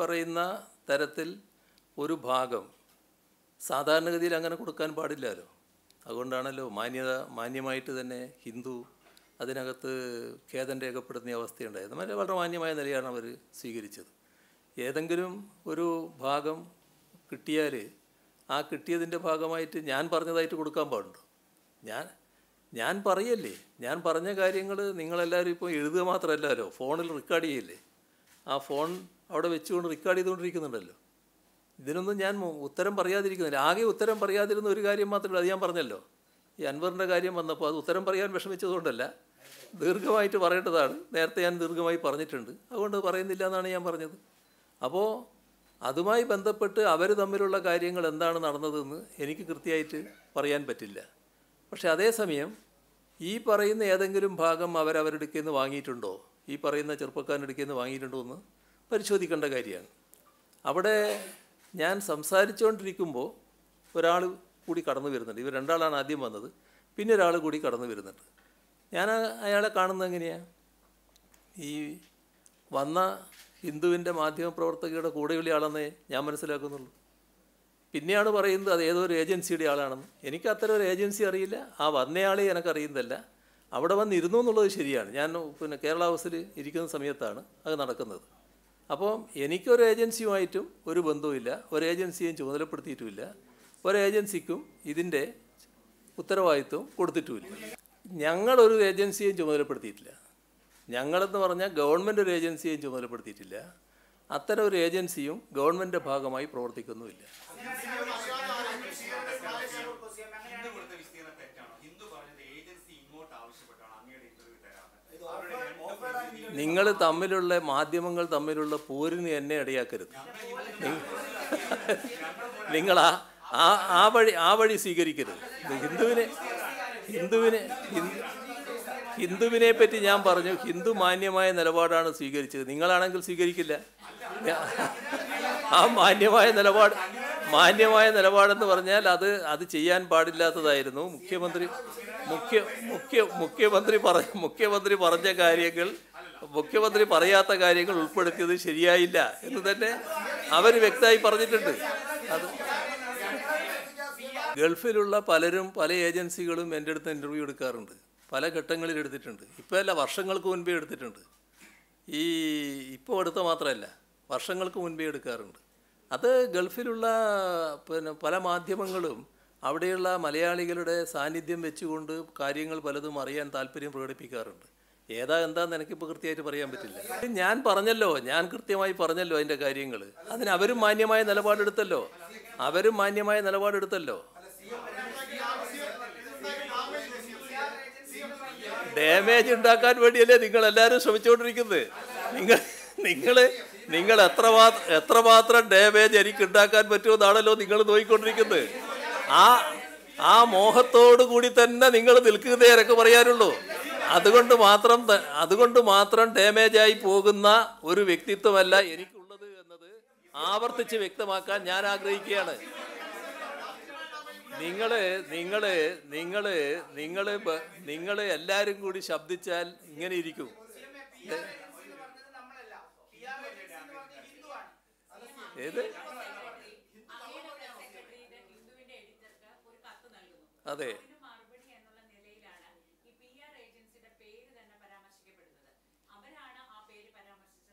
പറയുന്ന തരത്തിൽ ഒരു ഭാഗം സാധാരണഗതിയിൽ അങ്ങനെ കൊടുക്കാൻ പാടില്ലല്ലോ അതുകൊണ്ടാണല്ലോ മാന്യത മാന്യമായിട്ട് തന്നെ ഹിന്ദു അതിനകത്ത് ഖേദം രേഖപ്പെടുത്തുന്ന അവസ്ഥയുണ്ടായത് നല്ല വളരെ മാന്യമായ നിലയാണ് അവർ സ്വീകരിച്ചത് ഏതെങ്കിലും ഒരു ഭാഗം കിട്ടിയാൽ ആ കിട്ടിയതിൻ്റെ ഭാഗമായിട്ട് ഞാൻ പറഞ്ഞതായിട്ട് കൊടുക്കാൻ പാടുണ്ടോ ഞാൻ ഞാൻ പറയല്ലേ ഞാൻ പറഞ്ഞ കാര്യങ്ങൾ നിങ്ങളെല്ലാവരും ഇപ്പോൾ എഴുതുക മാത്രമല്ലല്ലോ ഫോണിൽ റെക്കോർഡ് ചെയ്യല്ലേ ആ ഫോൺ അവിടെ വെച്ചുകൊണ്ട് റെക്കോർഡ് ചെയ്തുകൊണ്ടിരിക്കുന്നുണ്ടല്ലോ ഇതിനൊന്നും ഞാൻ ഉത്തരം പറയാതിരിക്കുന്നില്ല ആകെ ഉത്തരം പറയാതിരുന്ന ഒരു കാര്യം മാത്രമല്ല അത് ഞാൻ പറഞ്ഞല്ലോ ഈ അൻവറിൻ്റെ കാര്യം വന്നപ്പോൾ അത് ഉത്തരം പറയാൻ വിഷമിച്ചതുകൊണ്ടല്ല ദീർഘമായിട്ട് പറയേണ്ടതാണ് നേരത്തെ ഞാൻ ദീർഘമായി പറഞ്ഞിട്ടുണ്ട് അതുകൊണ്ട് പറയുന്നില്ല എന്നാണ് ഞാൻ പറഞ്ഞത് അപ്പോൾ അതുമായി ബന്ധപ്പെട്ട് അവർ തമ്മിലുള്ള കാര്യങ്ങൾ എന്താണ് നടന്നതെന്ന് എനിക്ക് കൃത്യമായിട്ട് പറയാൻ പറ്റില്ല പക്ഷേ അതേസമയം ഈ പറയുന്ന ഏതെങ്കിലും ഭാഗം അവരവരുടെ നിന്ന് വാങ്ങിയിട്ടുണ്ടോ ഈ പറയുന്ന ചെറുപ്പക്കാരൻ്റെ നിന്ന് വാങ്ങിയിട്ടുണ്ടോ എന്ന് പരിശോധിക്കേണ്ട കാര്യമാണ് അവിടെ ഞാൻ സംസാരിച്ചുകൊണ്ടിരിക്കുമ്പോൾ ഒരാൾ കൂടി കടന്നു വരുന്നുണ്ട് ഇവർ രണ്ടാളാണ് ആദ്യം വന്നത് പിന്നെ ഒരാൾ കൂടി കടന്നു വരുന്നുണ്ട് ഞാൻ അയാളെ കാണുന്നത് എങ്ങനെയാണ് ഈ വന്ന ഹിന്ദുവിൻ്റെ മാധ്യമപ്രവർത്തകയുടെ കൂടെയുള്ള ആളെന്നേ ഞാൻ മനസ്സിലാക്കുന്നുള്ളൂ പിന്നെയാണ് പറയുന്നത് അത് ഏതോ ഒരു ഏജൻസിയുടെ ആളാണെന്ന് എനിക്ക് അത്തരം ഒരു ഏജൻസി അറിയില്ല ആ വന്നയാളെ എനിക്കറിയുന്നതല്ല അവിടെ വന്നിരുന്നു എന്നുള്ളത് ശരിയാണ് ഞാൻ പിന്നെ കേരള ഹൗസിൽ ഇരിക്കുന്ന സമയത്താണ് അത് നടക്കുന്നത് അപ്പോൾ എനിക്കൊരു ഏജൻസിയുമായിട്ടും ഒരു ബന്ധവുമില്ല ഒരു ഏജൻസിയും ചുമതലപ്പെടുത്തിയിട്ടുമില്ല ഒരു ഏജൻസിക്കും ഇതിൻ്റെ ഉത്തരവാദിത്വം കൊടുത്തിട്ടുമില്ല ഞങ്ങളൊരു ഏജൻസിയെയും ചുമതലപ്പെടുത്തിയിട്ടില്ല ഞങ്ങളെന്ന് പറഞ്ഞാൽ ഗവൺമെൻറ് ഒരു ഏജൻസിയെയും ചുമതലപ്പെടുത്തിയിട്ടില്ല അത്തരം ഒരു ഏജൻസിയും ഗവൺമെൻറ്റിൻ്റെ ഭാഗമായി പ്രവർത്തിക്കുന്നുമില്ല നിങ്ങൾ തമ്മിലുള്ള മാധ്യമങ്ങൾ തമ്മിലുള്ള പോരിന് എന്നെ ഇടയാക്കരുത് നിങ്ങൾ ആ ആ വഴി ആ വഴി സ്വീകരിക്കരുത് ഹിന്ദുവിനെ ഹിന്ദുവിനെ ഹിന്ദുവിനെ പറ്റി ഞാൻ പറഞ്ഞു ഹിന്ദു മാന്യമായ നിലപാടാണ് സ്വീകരിച്ചത് നിങ്ങളാണെങ്കിൽ സ്വീകരിക്കില്ല ആ മാന്യമായ നിലപാട് മാന്യമായ നിലപാടെന്ന് പറഞ്ഞാൽ അത് അത് ചെയ്യാൻ പാടില്ലാത്തതായിരുന്നു മുഖ്യമന്ത്രി മുഖ്യ മുഖ്യ മുഖ്യമന്ത്രി പറ മുഖ്യമന്ത്രി പറഞ്ഞ കാര്യങ്ങൾ മുഖ്യമന്ത്രി പറയാത്ത കാര്യങ്ങൾ ഉൾപ്പെടുത്തിയത് ശരിയായില്ല എന്ന് തന്നെ അവർ വ്യക്തമായി പറഞ്ഞിട്ടുണ്ട് അത് ഗൾഫിലുള്ള പലരും പല ഏജൻസികളും എൻ്റെ അടുത്ത് ഇൻ്റർവ്യൂ എടുക്കാറുണ്ട് പല ഘട്ടങ്ങളിൽ എടുത്തിട്ടുണ്ട് ഇപ്പോൾ അല്ല വർഷങ്ങൾക്ക് മുൻപേ എടുത്തിട്ടുണ്ട് ഈ ഇപ്പോൾ എടുത്ത മാത്രമല്ല വർഷങ്ങൾക്ക് മുൻപേ എടുക്കാറുണ്ട് അത് ഗൾഫിലുള്ള പിന്നെ പല മാധ്യമങ്ങളും അവിടെയുള്ള മലയാളികളുടെ സാന്നിധ്യം വെച്ചുകൊണ്ട് കാര്യങ്ങൾ പലതും അറിയാൻ താല്പര്യം പ്രകടിപ്പിക്കാറുണ്ട് ഏതാ എന്താന്ന് എനിക്കിപ്പോൾ കൃത്യമായിട്ട് പറയാൻ പറ്റില്ല ഞാൻ പറഞ്ഞല്ലോ ഞാൻ കൃത്യമായി പറഞ്ഞല്ലോ അതിൻ്റെ കാര്യങ്ങൾ അതിന് അവരും മാന്യമായ നിലപാടെടുത്തല്ലോ അവരും മാന്യമായ നിലപാടെടുത്തല്ലോ ഡാമേജ് ഉണ്ടാക്കാൻ വേണ്ടിയല്ലേ നിങ്ങൾ എല്ലാവരും ശ്രമിച്ചുകൊണ്ടിരിക്കുന്നത് നിങ്ങൾ നിങ്ങൾ നിങ്ങൾ എത്ര എത്രമാത്രം ഡാമേജ് എനിക്ക് ഉണ്ടാക്കാൻ പറ്റുമെന്നാണല്ലോ നിങ്ങൾ നോയിക്കൊണ്ടിരിക്കുന്നത് ആ ആ മോഹത്തോടു കൂടി തന്നെ നിങ്ങൾ നിൽക്കുന്നതേ പറയാനുള്ളൂ അതുകൊണ്ട് മാത്രം അതുകൊണ്ട് മാത്രം ഡാമേജായി പോകുന്ന ഒരു വ്യക്തിത്വമല്ല എനിക്കുള്ളത് എന്നത് ആവർത്തിച്ച് വ്യക്തമാക്കാൻ ഞാൻ ആഗ്രഹിക്കുകയാണ് നിങ്ങൾ നിങ്ങൾ നിങ്ങൾ നിങ്ങൾ നിങ്ങൾ എല്ലാവരും കൂടി ശബ്ദിച്ചാൽ ഇങ്ങനെ ഇരിക്കും ഏത് അതെ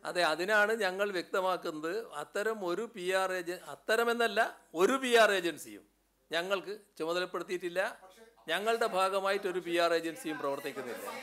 അതെ അതിനാണ് ഞങ്ങൾ വ്യക്തമാക്കുന്നത് അത്തരം ഒരു പി ആർ ഏജൻ അത്തരമെന്നല്ല ഒരു പി ആർ ഏജൻസിയും ഞങ്ങൾക്ക് ചുമതലപ്പെടുത്തിയിട്ടില്ല ഞങ്ങളുടെ ഭാഗമായിട്ടൊരു പി ആർ ഏജൻസിയും പ്രവർത്തിക്കുന്നില്ല